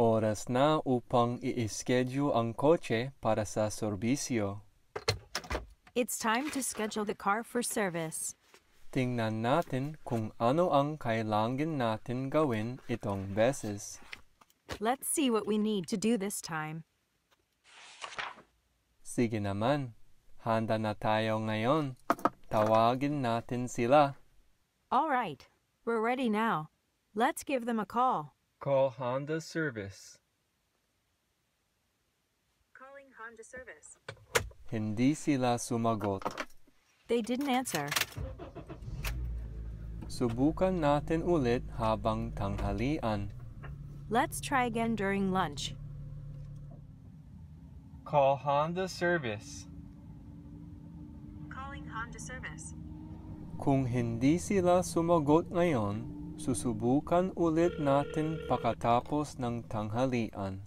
Oras na upang i-schedule ang kotse para sa serbisyo. It's time to schedule the car for service. Tingnan natin kung ano ang kailangan natin gawin itong beses. Let's see what we need to do this time. Sige naman. Handa na tayo ngayon. Tawagin natin sila. All right. We're ready now. Let's give them a call. Call Honda Service. Calling Honda Service. Hindi sila sumagot. They didn't answer. Subukan natin ulit habang tanghalian. Let's try again during lunch. Call Honda Service. Calling Honda Service. Kung hindi sila sumagot ngayon, Susubukan ulit natin pagkatapos ng tanghalian.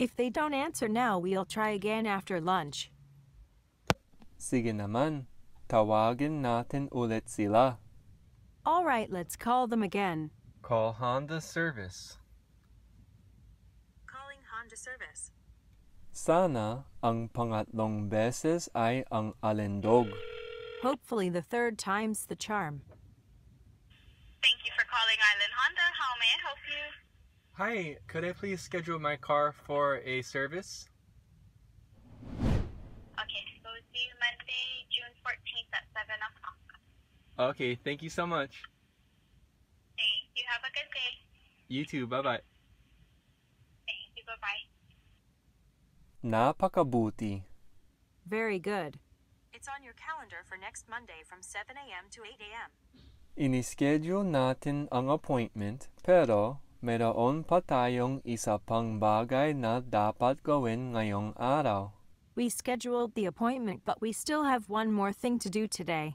If they don't answer now, we'll try again after lunch. Sige naman. Tawagin natin ulit sila. All right, let's call them again. Call Honda Service. Calling Honda Service. Sana ang pangatlong beses ay ang alendog. Hopefully the third time's the charm. Thank you for calling Island Honda. How may I help you? Hi, could I please schedule my car for a service? Okay, so see you Monday, June 14th at 7 o'clock. Okay, thank you so much. Thank you. Have a good day. You too. Bye-bye. Thank you. Bye-bye. Napakabuti. Very good. It's on your calendar for next Monday from 7 a.m. to 8 a.m. Ini-schedule natin ang appointment pero mayroon pa tayong isa pang bagay na dapat gawin ngayong araw. We scheduled the appointment but we still have one more thing to do today.